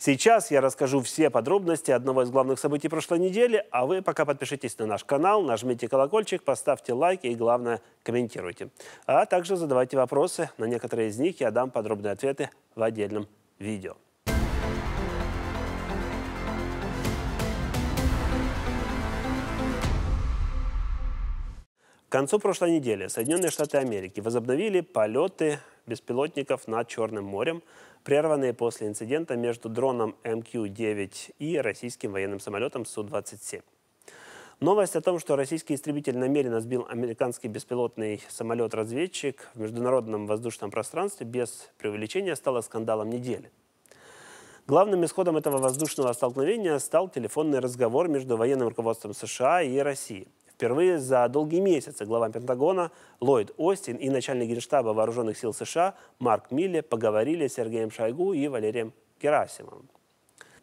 Сейчас я расскажу все подробности одного из главных событий прошлой недели, а вы пока подпишитесь на наш канал, нажмите колокольчик, поставьте лайки и, главное, комментируйте. А также задавайте вопросы. На некоторые из них я дам подробные ответы в отдельном видео. К концу прошлой недели Соединенные Штаты Америки возобновили полеты беспилотников над Черным морем, прерванные после инцидента между дроном МК-9 и российским военным самолетом Су-27. Новость о том, что российский истребитель намеренно сбил американский беспилотный самолет-разведчик в международном воздушном пространстве без преувеличения стала скандалом недели. Главным исходом этого воздушного столкновения стал телефонный разговор между военным руководством США и Россией. Впервые за долгие месяцы глава Пентагона Ллойд Остин и начальник генштаба Вооруженных сил США Марк Милле поговорили с Сергеем Шойгу и Валерием Герасимовым.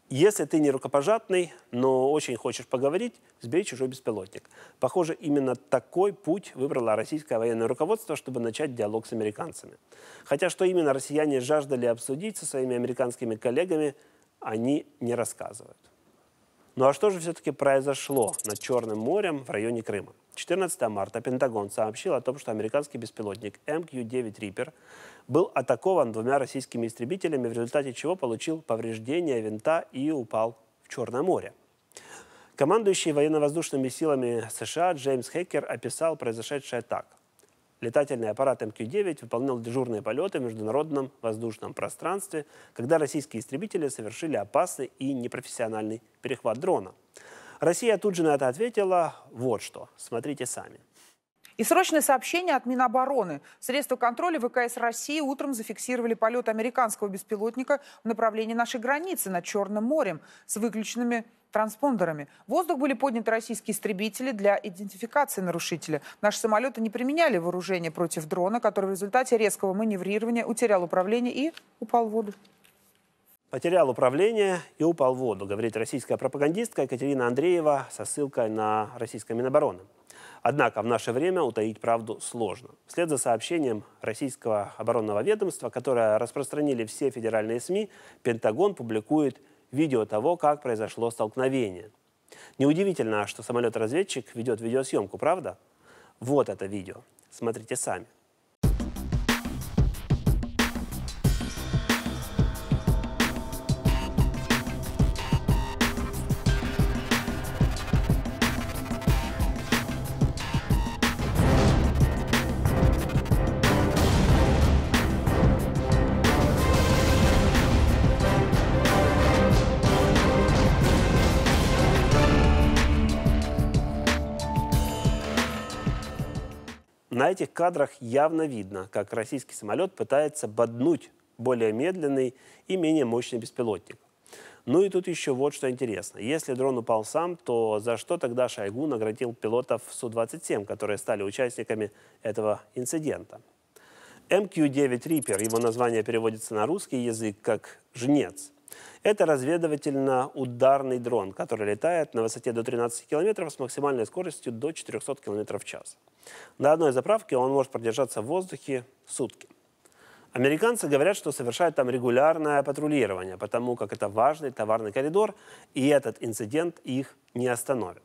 Если ты не рукопожатный, но очень хочешь поговорить, сбей чужой беспилотник. Похоже, именно такой путь выбрало российское военное руководство, чтобы начать диалог с американцами. Хотя что именно россияне жаждали обсудить со своими американскими коллегами, они не рассказывают. Ну а что же все-таки произошло над Черным морем в районе Крыма? 14 марта Пентагон сообщил о том, что американский беспилотник MQ-9 «Риппер» был атакован двумя российскими истребителями, в результате чего получил повреждение винта и упал в Черное море. Командующий военно-воздушными силами США Джеймс Хекер описал произошедшее так – летательный аппарат МК-9 выполнял дежурные полеты в международном воздушном пространстве, когда российские истребители совершили опасный и непрофессиональный перехват дрона. Россия тут же на это ответила вот что. Смотрите сами. И срочное сообщение от Минобороны. Средства контроля ВКС России утром зафиксировали полет американского беспилотника в направлении нашей границы над Черным морем с выключенными транспондерами. В воздух были подняты российские истребители для идентификации нарушителя. Наши самолеты не применяли вооружение против дрона, который в результате резкого маневрирования утерял управление и упал в воду. Потерял управление и упал в воду, говорит российская пропагандистка Екатерина Андреева со ссылкой на российское Минобороны. Однако в наше время утаить правду сложно. Вслед за сообщением российского оборонного ведомства, которое распространили все федеральные СМИ, Пентагон публикует видео того, как произошло столкновение. Неудивительно, что самолет-разведчик ведет видеосъемку, правда? Вот это видео. Смотрите сами. На этих кадрах явно видно, как российский самолет пытается боднуть более медленный и менее мощный беспилотник. Ну и тут еще вот что интересно. Если дрон упал сам, то за что тогда Шойгу наградил пилотов Су-27, которые стали участниками этого инцидента? МК-9 «Риппер», его название переводится на русский язык как «жнец», это разведывательно-ударный дрон, который летает на высоте до 13 километров с максимальной скоростью до 400 километров в час. На одной заправке он может продержаться в воздухе сутки. Американцы говорят, что совершают там регулярное патрулирование, потому как это важный товарный коридор, и этот инцидент их не остановит.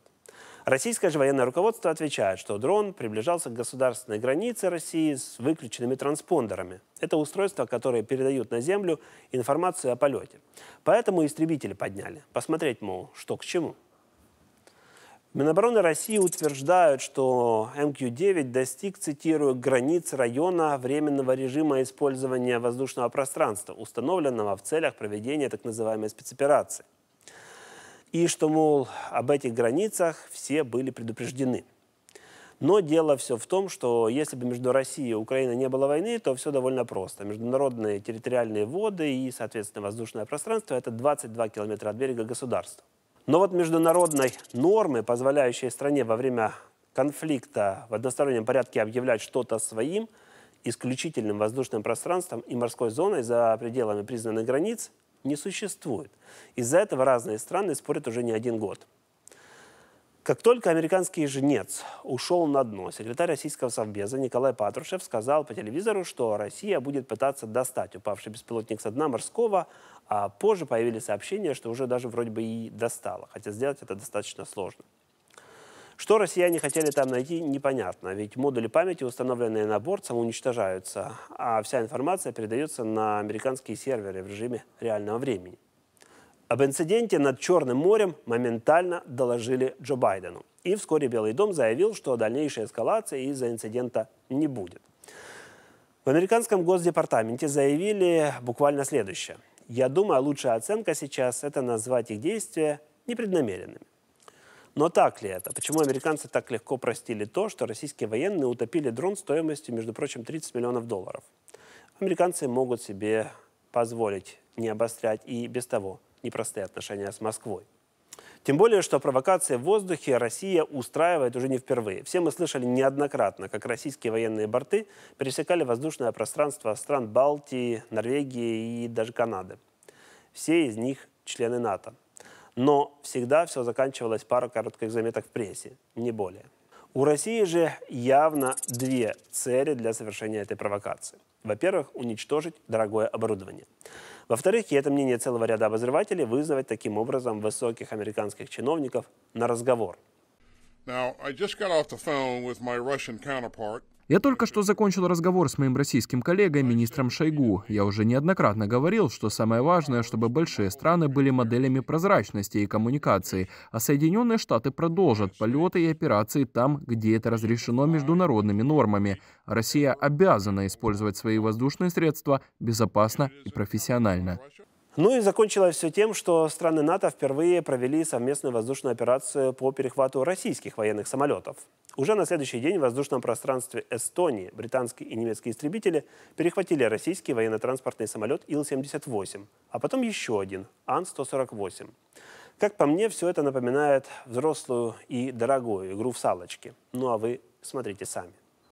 Российское же военное руководство отвечает, что дрон приближался к государственной границе России с выключенными транспондерами. Это устройства, которые передают на Землю информацию о полете. Поэтому истребители подняли. Посмотреть, мол, что к чему. Минобороны России утверждают, что МК-9 достиг, цитирую, границ района временного режима использования воздушного пространства, установленного в целях проведения так называемой спецоперации и что, мол, об этих границах все были предупреждены. Но дело все в том, что если бы между Россией и Украиной не было войны, то все довольно просто. Международные территориальные воды и, соответственно, воздушное пространство – это 22 километра от берега государства. Но вот международной нормы, позволяющей стране во время конфликта в одностороннем порядке объявлять что-то своим, исключительным воздушным пространством и морской зоной за пределами признанных границ, не существует. Из-за этого разные страны спорят уже не один год. Как только американский жнец ушел на дно, секретарь российского совбеза Николай Патрушев сказал по телевизору, что Россия будет пытаться достать упавший беспилотник со дна морского, а позже появились сообщения, что уже даже вроде бы и достало, хотя сделать это достаточно сложно. Что россияне хотели там найти, непонятно, ведь модули памяти, установленные на борт, самоуничтожаются, а вся информация передается на американские серверы в режиме реального времени. Об инциденте над Черным морем моментально доложили Джо Байдену. И вскоре Белый дом заявил, что дальнейшей эскалации из-за инцидента не будет. В американском Госдепартаменте заявили буквально следующее. Я думаю, лучшая оценка сейчас – это назвать их действия непреднамеренными. Но так ли это? Почему американцы так легко простили то, что российские военные утопили дрон стоимостью, между прочим, 30 миллионов долларов? Американцы могут себе позволить не обострять и без того непростые отношения с Москвой. Тем более, что провокации в воздухе Россия устраивает уже не впервые. Все мы слышали неоднократно, как российские военные борты пересекали воздушное пространство стран Балтии, Норвегии и даже Канады. Все из них члены НАТО. Но всегда все заканчивалось парой коротких заметок в прессе, не более. У России же явно две цели для совершения этой провокации. Во-первых, уничтожить дорогое оборудование. Во-вторых, и это мнение целого ряда обозревателей, вызвать таким образом высоких американских чиновников на разговор. Now, I just got off the phone with my Russian counterpart, я только что закончил разговор с моим российским коллегой, министром Шойгу. Я уже неоднократно говорил, что самое важное, чтобы большие страны были моделями прозрачности и коммуникации, а Соединенные Штаты продолжат полеты и операции там, где это разрешено международными нормами. Россия обязана использовать свои воздушные средства безопасно и профессионально. Ну и закончилось все тем, что страны НАТО впервые провели совместную воздушную операцию по перехвату российских военных самолетов. Уже на следующий день в воздушном пространстве Эстонии британские и немецкие истребители перехватили российский военно-транспортный самолет Ил-78, а потом еще один Ан-148. Как по мне, все это напоминает взрослую и дорогую игру в салочки. Ну а вы смотрите сами.